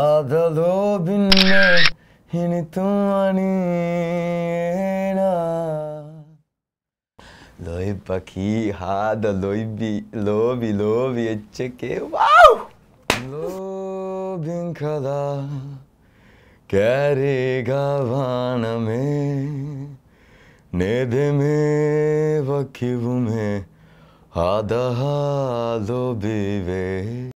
ఆదలో భిన్న হিনিতুমানি লই পাখি হাদ লইবি লোবি লোবি এচ্ছে কে ওয়াও লোবিং খদা ক্যারে গাভান মে নেদে মে বকিবু মে হাদা হাদো বিবে